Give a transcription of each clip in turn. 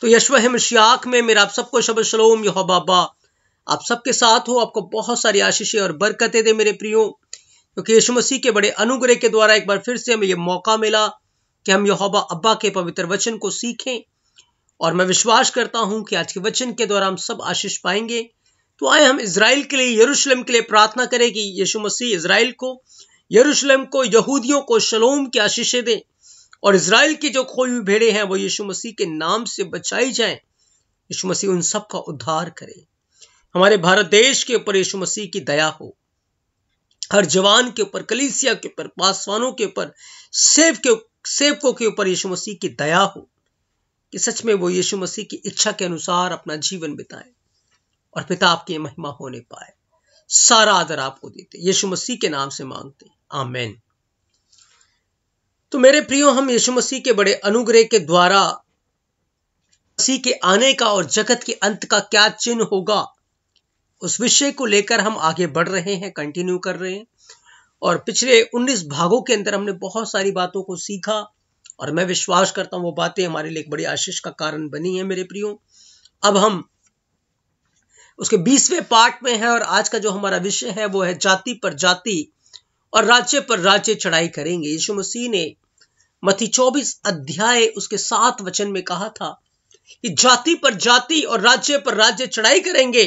तो यशव हम शियाक में मेरा आप सबको शब शलोम यो बाबा आप सबके साथ हो आपको बहुत सारी आशीषें और बरकतें दे मेरे प्रियो क्योंकि यशु मसीह के बड़े अनुग्रह के द्वारा एक बार फिर से हमें यह मौका मिला कि हम योबा अब्बा के पवित्र वचन को सीखें और मैं विश्वास करता हूं कि आज के वचन के द्वारा हम सब आशीष पाएंगे तो आए हम इसराइल के लिए यरूशलेम के लिए प्रार्थना करें कि यशु मसीह इसराइल को यरूशलेम को यहूदियों को शलोम की आशीषें दें और इसराइल की जो खोई हुई भेड़े हैं वो यीशु मसीह के नाम से बचाई जाएं यीशु मसीह उन सब का उद्धार करे हमारे भारत देश के ऊपर यीशु मसीह की दया हो हर जवान के ऊपर कलीसिया के ऊपर पासवानों के ऊपर सेव के सेवकों के ऊपर यीशु मसीह की दया हो कि सच में वो यीशु मसीह की इच्छा के अनुसार अपना जीवन बिताए और पिता आपकी महिमा होने पाए सारा आदर आपको देते यीशु मसीह के नाम से मांगते आमेन तो मेरे प्रियो हम यीशु मसीह के बड़े अनुग्रह के द्वारा मसीह के आने का और जगत के अंत का क्या चिन्ह होगा उस विषय को लेकर हम आगे बढ़ रहे हैं कंटिन्यू कर रहे हैं और पिछले 19 भागों के अंदर हमने बहुत सारी बातों को सीखा और मैं विश्वास करता हूँ वो बातें हमारे लिए एक बड़ी आशीष का कारण बनी है मेरे प्रियो अब हम उसके बीसवें पार्ट में है और आज का जो हमारा विषय है वो है जाति पर जाति और राज्य पर राज्य चढ़ाई करेंगे यीशु मसीह ने मती 24 अध्याय उसके सात वचन में कहा था कि जाति पर जाति और राज्य पर राज्य चढ़ाई करेंगे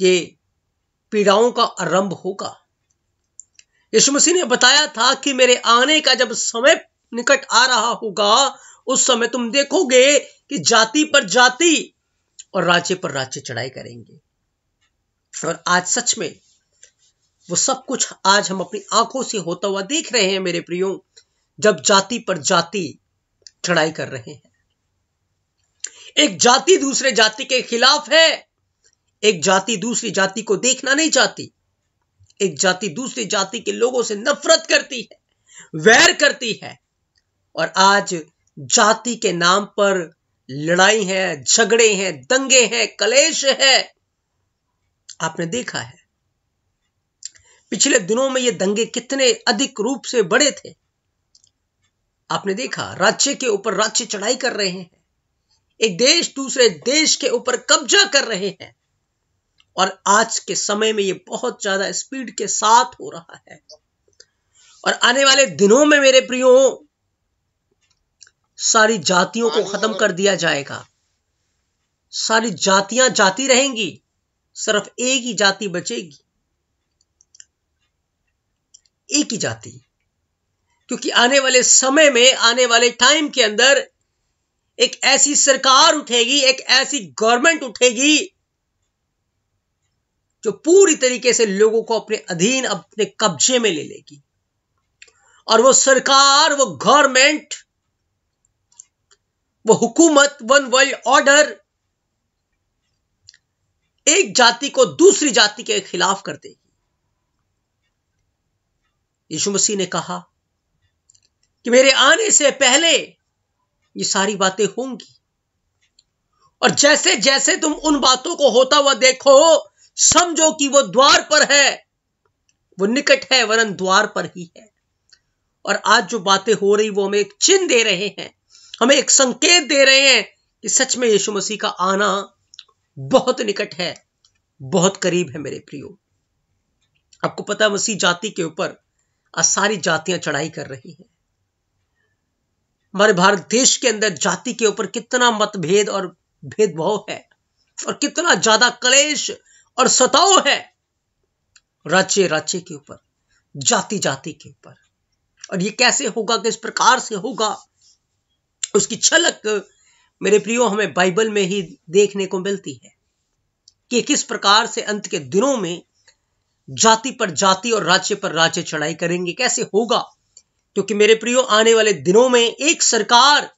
ये पीड़ाओं का आरंभ होगा यीशु मसीह ने बताया था कि मेरे आने का जब समय निकट आ रहा होगा उस समय तुम देखोगे कि जाति पर जाति और राज्य पर राज्य चढ़ाई करेंगे और आज सच में वो सब कुछ आज हम अपनी आंखों से होता हुआ देख रहे हैं मेरे प्रियो जब जाति पर जाति चढ़ाई कर रहे हैं एक जाति दूसरे जाति के खिलाफ है एक जाति दूसरी जाति को देखना नहीं चाहती एक जाति दूसरी जाति के लोगों से नफरत करती है वैर करती है और आज जाति के नाम पर लड़ाई है झगड़े हैं दंगे हैं कलेश है आपने देखा है पिछले दिनों में ये दंगे कितने अधिक रूप से बड़े थे आपने देखा राज्य के ऊपर राज्य चढ़ाई कर रहे हैं एक देश दूसरे देश के ऊपर कब्जा कर रहे हैं और आज के समय में यह बहुत ज्यादा स्पीड के साथ हो रहा है और आने वाले दिनों में मेरे प्रियो सारी जातियों को खत्म कर दिया जाएगा सारी जातियां जाती रहेंगी सिर्फ एक ही जाति बचेगी एक ही जाति क्योंकि आने वाले समय में आने वाले टाइम के अंदर एक ऐसी सरकार उठेगी एक ऐसी गवर्नमेंट उठेगी जो पूरी तरीके से लोगों को अपने अधीन अपने कब्जे में ले लेगी और वो सरकार वो गवर्नमेंट वो हुकूमत वन वर्ल्ड ऑर्डर एक जाति को दूसरी जाति के खिलाफ कर देगी यीशु मसीह ने कहा कि मेरे आने से पहले ये सारी बातें होंगी और जैसे जैसे तुम उन बातों को होता हुआ देखो समझो कि वो द्वार पर है वो निकट है वरन द्वार पर ही है और आज जो बातें हो रही वो हमें एक चिन्ह दे रहे हैं हमें एक संकेत दे रहे हैं कि सच में यीशु मसीह का आना बहुत निकट है बहुत करीब है मेरे प्रियो आपको पता मसीह जाति के ऊपर आज सारी जातियां चढ़ाई कर रही हैं हमारे भारत देश के अंदर जाति के ऊपर कितना मतभेद और भेदभाव है और कितना ज्यादा कलेश और सताव है राज्य राज्य के ऊपर जाति जाति के ऊपर और ये कैसे होगा किस प्रकार से होगा उसकी छलक मेरे प्रियो हमें बाइबल में ही देखने को मिलती है कि किस प्रकार से अंत के दिनों में जाति पर जाति और राज्य पर राज्य चढ़ाई करेंगे कैसे होगा क्योंकि मेरे प्रियो आने वाले दिनों में एक सरकार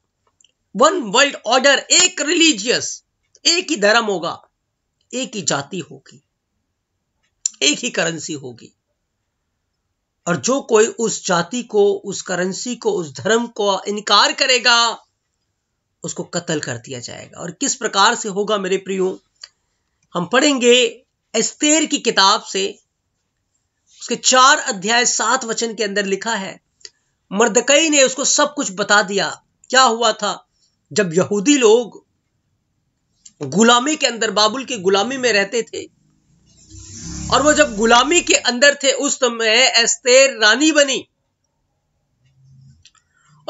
वन वर्ल्ड ऑर्डर एक रिलीजियस एक ही धर्म होगा एक ही जाति होगी एक ही करेंसी होगी और जो कोई उस जाति को उस करेंसी को उस धर्म को इनकार करेगा उसको कत्ल कर दिया जाएगा और किस प्रकार से होगा मेरे प्रियो हम पढ़ेंगे एस्तेर की किताब से उसके चार अध्याय सात वचन के अंदर लिखा है मर्दकई ने उसको सब कुछ बता दिया क्या हुआ था जब यहूदी लोग गुलामी के अंदर बाबुल की गुलामी में रहते थे और वो जब गुलामी के अंदर थे उस समय एस्तेर रानी बनी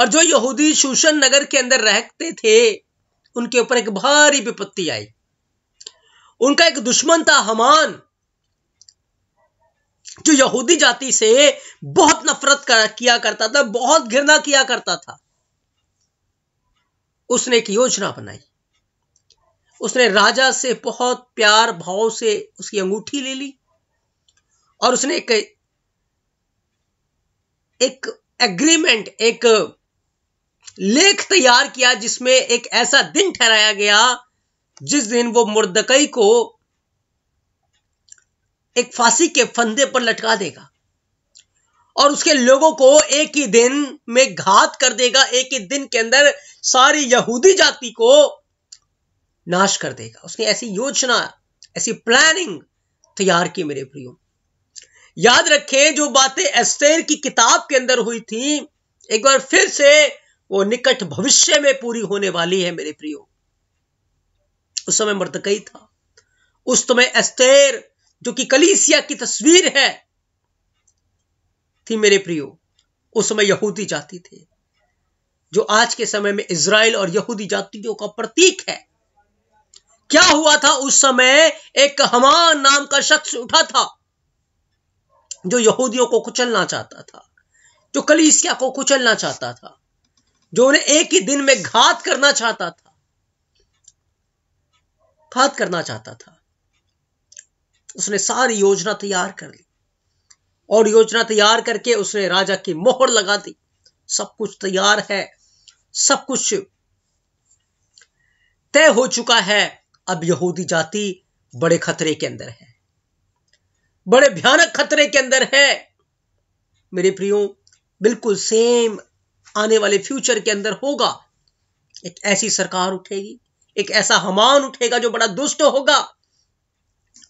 और जो यहूदी शूशन नगर के अंदर रहते थे उनके ऊपर एक भारी विपत्ति आई उनका एक दुश्मन था हमान जो यहूदी जाति से बहुत नफरत कर, किया करता था बहुत घृणा किया करता था उसने एक योजना बनाई उसने राजा से बहुत प्यार भाव से उसकी अंगूठी ले ली और उसने एक एक एग्रीमेंट एक लेख तैयार किया जिसमें एक ऐसा दिन ठहराया गया जिस दिन वो मुर्दकई को एक फांसी के फंदे पर लटका देगा और उसके लोगों को एक ही दिन में घात कर देगा एक ही दिन के अंदर सारी यहूदी जाति को नाश कर देगा उसने ऐसी योजना ऐसी प्लानिंग तैयार की मेरे प्रियो याद रखें जो बातें एस्तेर की किताब के अंदर हुई थी एक बार फिर से वो निकट भविष्य में पूरी होने वाली है मेरे प्रियो उस समय मृतकई था उस समय एस्तेर जो कि कलीसिया की तस्वीर है थी मेरे प्रियो उस समय यहूदी जाति थे जो आज के समय में इसराइल और यहूदी जातियों का प्रतीक है क्या हुआ था उस समय एक हमान नाम का शख्स उठा था जो यहूदियों को कुचलना चाहता था जो कलीसिया को कुचलना चाहता था जो उन्हें एक ही दिन में घात करना चाहता था घात करना चाहता था उसने सारी योजना तैयार कर ली और योजना तैयार करके उसने राजा की मोहर लगा दी सब कुछ तैयार है सब कुछ तय हो चुका है अब यहूदी जाति बड़े खतरे के अंदर है बड़े भयानक खतरे के अंदर है मेरे प्रियो बिल्कुल सेम आने वाले फ्यूचर के अंदर होगा एक ऐसी सरकार उठेगी एक ऐसा हमान उठेगा जो बड़ा दुष्ट होगा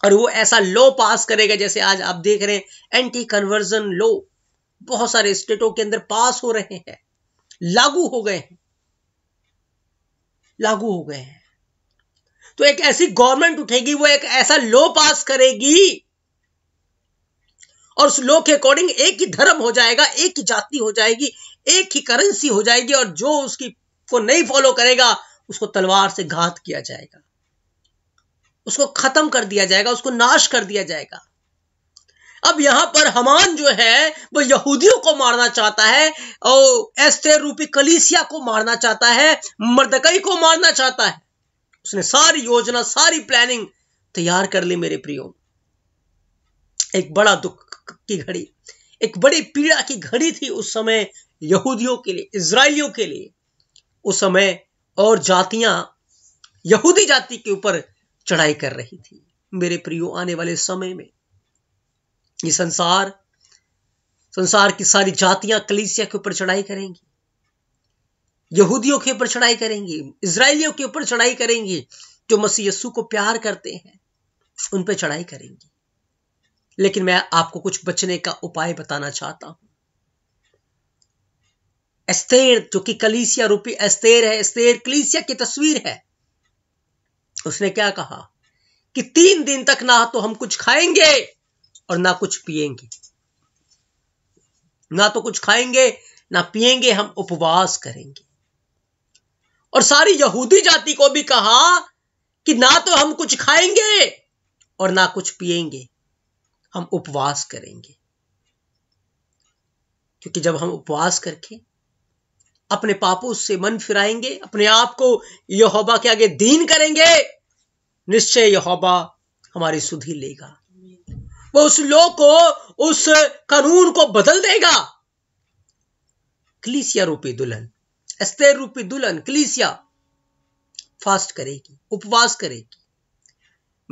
और वो ऐसा लो पास करेगा जैसे आज आप देख रहे हैं एंटी कन्वर्जन लो बहुत सारे स्टेटों के अंदर पास हो रहे हैं लागू हो गए हैं लागू हो गए हैं तो एक ऐसी गवर्नमेंट उठेगी वो एक ऐसा लो पास करेगी और उस लो के अकॉर्डिंग एक ही धर्म हो जाएगा एक ही जाति हो जाएगी एक ही करेंसी हो जाएगी और जो उसकी को नहीं फॉलो करेगा उसको तलवार से घात किया जाएगा उसको खत्म कर दिया जाएगा उसको नाश कर दिया जाएगा अब यहां पर हमान जो है वो यहूदियों को मारना चाहता है और ऐसे रूपी कलीसिया को मारना चाहता है मर्दकई को मारना चाहता है उसने सारी योजना सारी प्लानिंग तैयार कर ली मेरे प्रियो एक बड़ा दुख की घड़ी एक बड़ी पीड़ा की घड़ी थी उस समय यहूदियों के लिए इसराइलियों के लिए उस समय और जातियां यहूदी जाति के ऊपर चढ़ाई कर रही थी मेरे प्रियो आने वाले समय में ये संसार संसार की सारी जातियां कलीसिया के ऊपर चढ़ाई करेंगी यहूदियों के ऊपर चढ़ाई करेंगी इसराइलियों के ऊपर चढ़ाई करेंगी जो मसीह यस्सु को प्यार करते हैं उन पर चढ़ाई करेंगी लेकिन मैं आपको कुछ बचने का उपाय बताना चाहता हूं एस्तेर जो कि कलीसिया रूपी एस्तेर है एस्तेर कलीसिया की तस्वीर है उसने क्या कहा कि तीन दिन तक ना तो हम कुछ खाएंगे और ना कुछ पिएंगे ना तो कुछ खाएंगे ना पिएंगे हम उपवास करेंगे और सारी यहूदी जाति को भी कहा कि ना तो हम कुछ खाएंगे और ना कुछ पिएंगे हम उपवास करेंगे क्योंकि जब हम उपवास करके अपने पापों से मन फिराएंगे अपने आप को यहोबा के आगे दीन करेंगे निश्चय यहोबा हमारी सुधि लेगा वो उस लोग को उस कानून को बदल देगा क्लीसिया रूपी दुल्हन स्थिर रूपी दुल्हन क्लीसिया फास्ट करेगी उपवास करेगी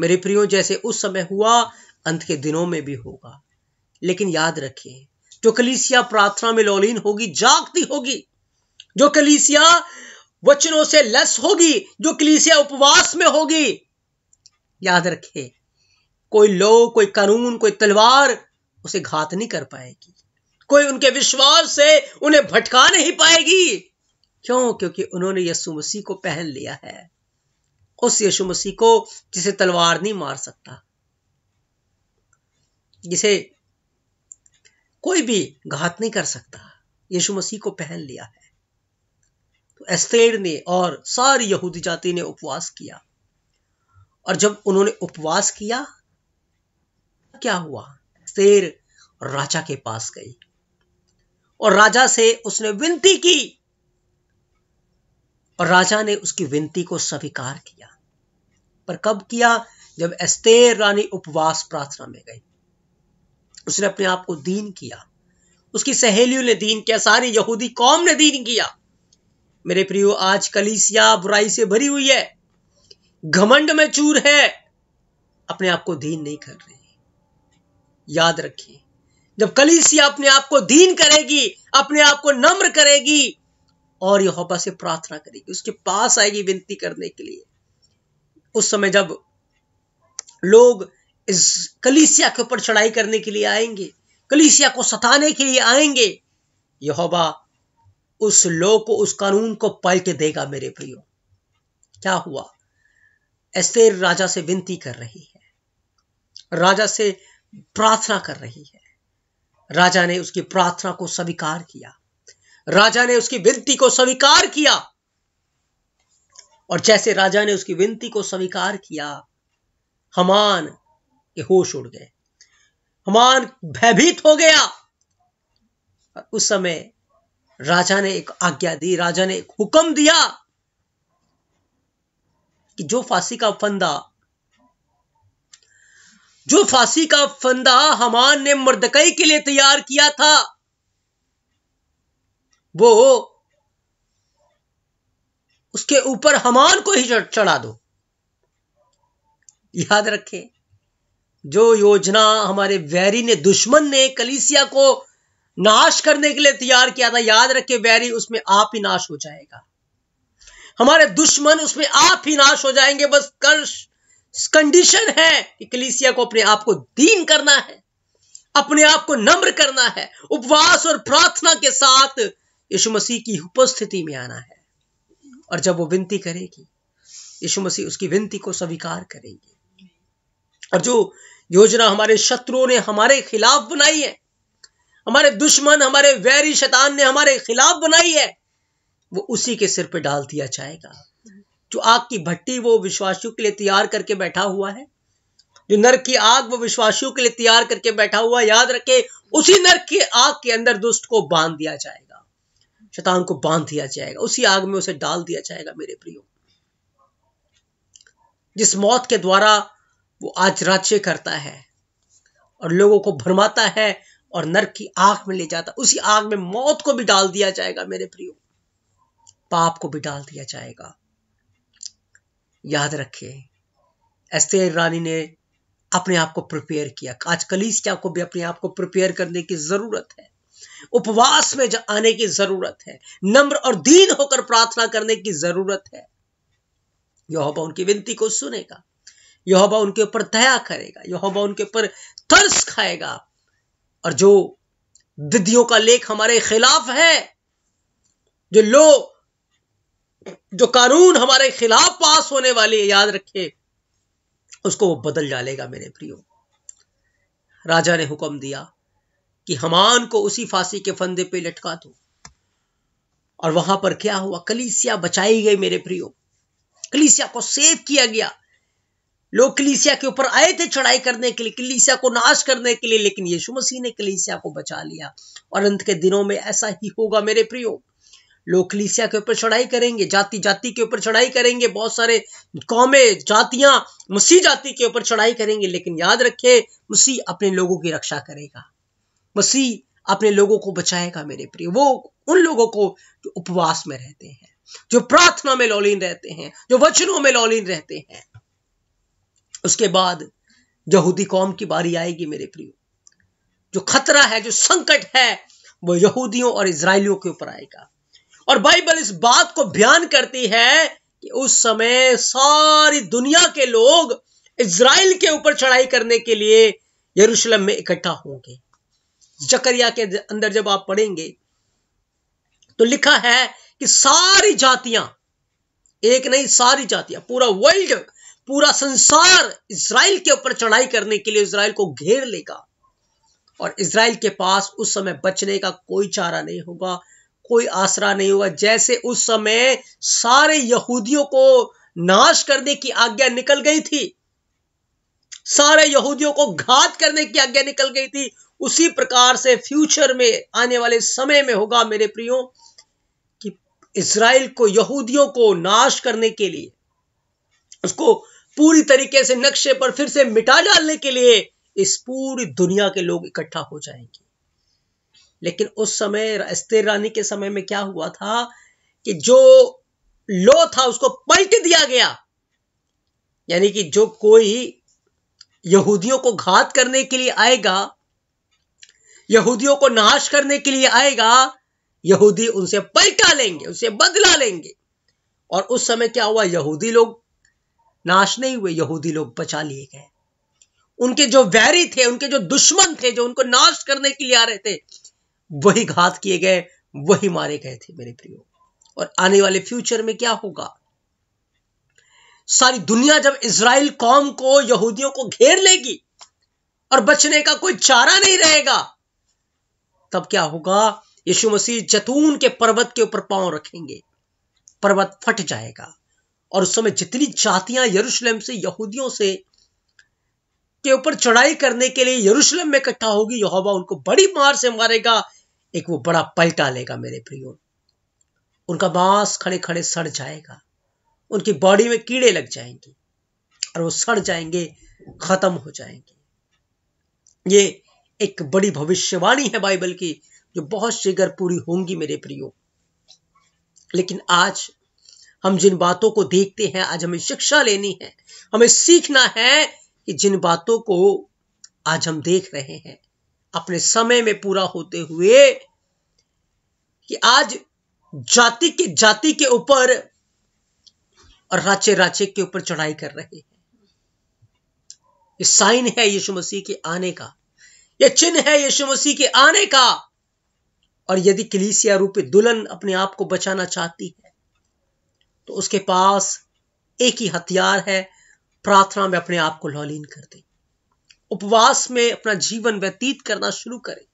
मेरे प्रियो जैसे उस समय हुआ अंत के दिनों में भी होगा लेकिन याद रखिए जो कलीसिया प्रार्थना में लौलीन होगी जागती होगी जो कलीसिया वचनों से लस होगी जो कलीसिया उपवास में होगी याद रखे कोई लोग कोई कानून कोई तलवार उसे घात नहीं कर पाएगी कोई उनके विश्वास से उन्हें भटका नहीं पाएगी क्यों क्योंकि उन्होंने यसु मसीह को पहन लिया है उस यशु मसीह को जिसे तलवार नहीं मार सकता जिसे कोई भी घात नहीं कर सकता यीशु मसीह को पहन लिया है एस्तेर ने और सारी यहूदी जाति ने उपवास किया और जब उन्होंने उपवास किया क्या हुआ एस्तेर राजा के पास गई और राजा से उसने विनती की और राजा ने उसकी विनती को स्वीकार किया पर कब किया जब एस्तेर रानी उपवास प्रार्थना में गई उसने अपने आप को दीन किया उसकी सहेलियों ने दीन किया सारी यहूदी कौम ने दीन किया मेरे प्रियो आज कलीसिया बुराई से भरी हुई है घमंड में चूर है अपने आप को दीन नहीं कर रही याद रखिए जब कलीसिया अपने आप को दीन करेगी अपने आप को नम्र करेगी और यहोबा से प्रार्थना करेगी उसके पास आएगी विनती करने के लिए उस समय जब लोग इस कलीसिया के ऊपर चढ़ाई करने के लिए आएंगे कलीसिया को सताने के लिए आएंगे यहोबा उस लॉ को उस कानून को पलट देगा मेरे प्रियो क्या हुआ एस्तेर राजा से विनती कर रही है राजा से प्रार्थना कर रही है राजा ने उसकी प्रार्थना को स्वीकार किया राजा ने उसकी विनती को स्वीकार किया और जैसे राजा ने उसकी विनती को स्वीकार किया हमान के होश उड़ गए हमान भयभीत हो गया उस समय राजा ने एक आज्ञा दी राजा ने एक हुक्म दिया कि जो फांसी का फंदा जो फांसी का फंदा हमान ने मर्दकई के लिए तैयार किया था वो उसके ऊपर हमान को ही चढ़ा दो याद रखें जो योजना हमारे वैरी ने दुश्मन ने कलीसिया को नाश करने के लिए तैयार किया था याद रखे बैरी उसमें आप ही नाश हो जाएगा हमारे दुश्मन उसमें आप ही नाश हो जाएंगे बस कंडीशन है कि कलीसिया को अपने आप को दीन करना है अपने आप को नम्र करना है उपवास और प्रार्थना के साथ यीशु मसीह की उपस्थिति में आना है और जब वो विनती करेगी यीशु मसीह उसकी विनती को स्वीकार करेंगे और जो योजना हमारे शत्रुओं ने हमारे खिलाफ बनाई है हमारे दुश्मन हमारे वैरी शैतान ने हमारे खिलाफ बनाई है वो उसी के सिर पे डाल दिया जाएगा जो आग की भट्टी वो विश्वासियों के लिए तैयार करके बैठा हुआ है जो नर की आग वो विश्वासियों के लिए तैयार करके बैठा हुआ याद रखे उसी नर की आग के अंदर दुष्ट को बांध दिया जाएगा शैतान को बांध दिया जाएगा उसी आग में उसे डाल दिया जाएगा मेरे प्रियो जिस मौत के द्वारा वो आज राज्य करता है और लोगों को भरमाता है और नर्क की आग में ले जाता उसी आग में मौत को भी डाल दिया जाएगा मेरे प्रियो पाप को भी डाल दिया जाएगा याद रखिए ऐसे रानी ने अपने आप को प्रिपेयर किया आज क्या को भी अपने आप को प्रिपेयर करने की जरूरत है उपवास में आने की जरूरत है नम्र और दीन होकर प्रार्थना करने की जरूरत है यहोबा उनकी विनती को सुनेगा यहोबा उनके ऊपर दया करेगा यहोबा उनके ऊपर तरस खाएगा और जो दिदियों का लेख हमारे खिलाफ है जो लो जो कानून हमारे खिलाफ पास होने वाले याद रखे उसको वो बदल डालेगा मेरे प्रियो राजा ने हुक्म दिया कि हमान को उसी फांसी के फंदे पे लटका दो और वहां पर क्या हुआ कलीसिया बचाई गई मेरे प्रियो कलीसिया को सेव किया गया लोग कलीसिया के ऊपर आए थे चढ़ाई करने के लिए कलीसिया को नाश करने के लिए लेकिन यीशु मसीह ने कलीसिया को बचा लिया और अंत के दिनों में ऐसा ही होगा मेरे प्रियो लोग कलीसिया के ऊपर चढ़ाई करेंगे जाति जाति के ऊपर चढ़ाई करेंगे बहुत सारे कौमें जातियां मसीह जाति के ऊपर चढ़ाई करेंगे लेकिन याद रखे मसीह अपने लोगों की रक्षा करेगा मसीह अपने लोगों को बचाएगा मेरे प्रिय वो उन लोगों को जो उपवास में रहते हैं जो प्रार्थना में लौलीन रहते हैं जो वचनों में लौलीन रहते हैं उसके बाद यहूदी कौम की बारी आएगी मेरे प्रियो जो खतरा है जो संकट है वो यहूदियों और इसराइलियों के ऊपर आएगा और बाइबल इस बात को बयान करती है कि उस समय सारी दुनिया के लोग इसराइल के ऊपर चढ़ाई करने के लिए यरूशलेम में इकट्ठा होंगे जकरिया के अंदर जब आप पढ़ेंगे तो लिखा है कि सारी जातियां एक नहीं सारी जातियां पूरा वर्ल्ड पूरा संसार इसराइल के ऊपर चढ़ाई करने के लिए इसराइल को घेर लेगा और इसराइल के पास उस समय बचने का कोई चारा नहीं होगा कोई आसरा नहीं होगा जैसे उस समय सारे यहूदियों को नाश करने की आज्ञा निकल गई थी सारे यहूदियों को घात करने की आज्ञा निकल गई थी उसी प्रकार से फ्यूचर में आने वाले समय में होगा मेरे प्रियो कि इसराइल को यहूदियों को नाश करने के लिए उसको पूरी तरीके से नक्शे पर फिर से मिटा डालने के लिए इस पूरी दुनिया के लोग इकट्ठा हो जाएंगे लेकिन उस समय अस्थिर रानी के समय में क्या हुआ था कि जो लो था उसको पलट दिया गया यानी कि जो कोई यहूदियों को घात करने के लिए आएगा यहूदियों को नाश करने के लिए आएगा यहूदी उनसे पलटा लेंगे उसे बदला लेंगे और उस समय क्या हुआ यहूदी लोग नाश नहीं हुए यहूदी लोग बचा लिए गए उनके जो वैरी थे उनके जो दुश्मन थे जो उनको नाश करने के लिए आ रहे थे वही घात किए गए वही मारे गए थे मेरे प्रियो और आने वाले फ्यूचर में क्या होगा सारी दुनिया जब इसराइल कौम को यहूदियों को घेर लेगी और बचने का कोई चारा नहीं रहेगा तब क्या होगा यीशु मसीह जतून के पर्वत के ऊपर पांव रखेंगे पर्वत फट जाएगा और उस समय जितनी जातियां यरूशलेम से यहूदियों से के ऊपर चढ़ाई करने के लिए यरूशलेम में इकट्ठा होगी यहोवा उनको बड़ी मार से मारेगा एक वो बड़ा पलटा लेगा मेरे प्रियो उनका मांस खड़े खड़े सड़ जाएगा उनकी बॉडी में कीड़े लग जाएंगे और वो सड़ जाएंगे खत्म हो जाएंगे ये एक बड़ी भविष्यवाणी है बाइबल की जो बहुत शीघ्र पूरी होंगी मेरे प्रियो लेकिन आज हम जिन बातों को देखते हैं आज हमें शिक्षा लेनी है हमें सीखना है कि जिन बातों को आज हम देख रहे हैं अपने समय में पूरा होते हुए कि आज जाति के जाति के ऊपर और राज्य राज्य के ऊपर चढ़ाई कर रहे हैं ये साइन है यीशु मसीह के आने का यह चिन्ह है यीशु मसीह के आने का और यदि कलीसिया रूपी दुल्हन अपने आप को बचाना चाहती है तो उसके पास एक ही हथियार है प्रार्थना में अपने आप को लौलीन कर दे उपवास में अपना जीवन व्यतीत करना शुरू करें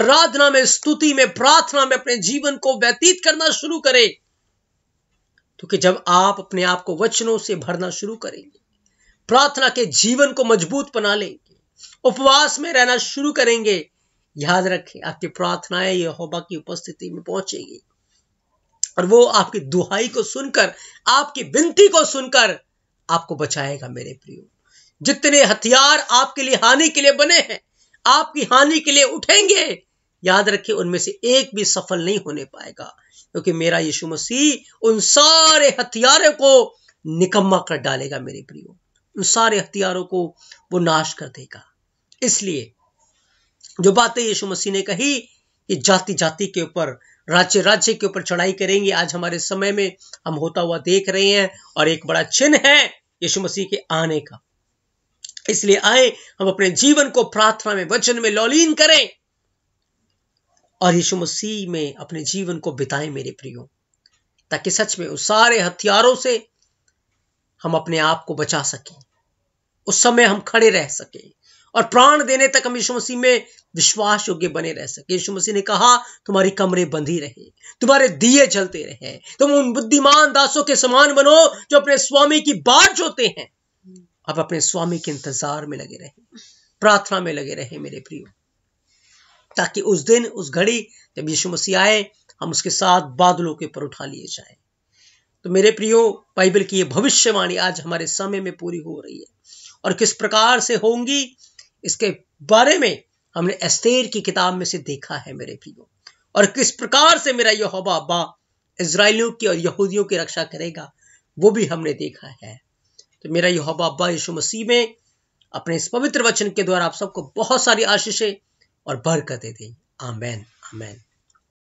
आराधना में स्तुति में प्रार्थना में अपने जीवन को व्यतीत करना शुरू करें तो जब आप अपने आप को वचनों से भरना शुरू करेंगे प्रार्थना के जीवन को मजबूत बना लेंगे उपवास में रहना शुरू करेंगे याद रखें आपकी प्रार्थनाएं यहोबा की उपस्थिति में पहुंचेगी और वो आपकी दुहाई को सुनकर आपकी विनती को सुनकर आपको बचाएगा मेरे प्रियो जितने हथियार आपके लिए हानि के लिए बने हैं आपकी हानि के लिए उठेंगे याद रखिए उनमें से एक भी सफल नहीं होने पाएगा क्योंकि मेरा यीशु मसीह उन सारे हथियारों को निकम्मा कर डालेगा मेरे प्रियो उन सारे हथियारों को वो नाश कर देगा इसलिए जो बातें यीशु मसीह ने कही कि जाति जाति के ऊपर राज्य राज्य के ऊपर चढ़ाई करेंगे आज हमारे समय में हम होता हुआ देख रहे हैं और एक बड़ा चिन्ह है यीशु मसीह के आने का इसलिए आए हम अपने जीवन को प्रार्थना में वचन में लौलीन करें और यीशु मसीह में अपने जीवन को बिताएं मेरे प्रियो ताकि सच में उस सारे हथियारों से हम अपने आप को बचा सकें उस समय हम खड़े रह सकें और प्राण देने तक हम यीशु मसीह में विश्वास योग्य बने रह सके यीशु मसीह ने कहा तुम्हारी कमरे बंधी रहे तुम्हारे दिए चलते रहे तुम उन बुद्धिमान दासों के समान बनो जो अपने स्वामी की बात जोते हैं अब अपने स्वामी के इंतजार में लगे रहे प्रार्थना में लगे रहे मेरे प्रियो ताकि उस दिन उस घड़ी जब यीशु मसीह आए हम उसके साथ बादलों के ऊपर उठा लिए जाए तो मेरे प्रियो बाइबल की ये भविष्यवाणी आज हमारे समय में पूरी हो रही है और किस प्रकार से होंगी इसके बारे में हमने एस्तेर की किताब में से देखा है मेरे प्रियो और किस प्रकार से मेरा यह बाबा इसराइलियों की और यहूदियों की रक्षा करेगा वो भी हमने देखा है तो मेरा यह बाबा यशु मसीह में अपने इस पवित्र वचन के द्वारा आप सबको बहुत सारी आशीषें और बरकतें दें आमैन आमैन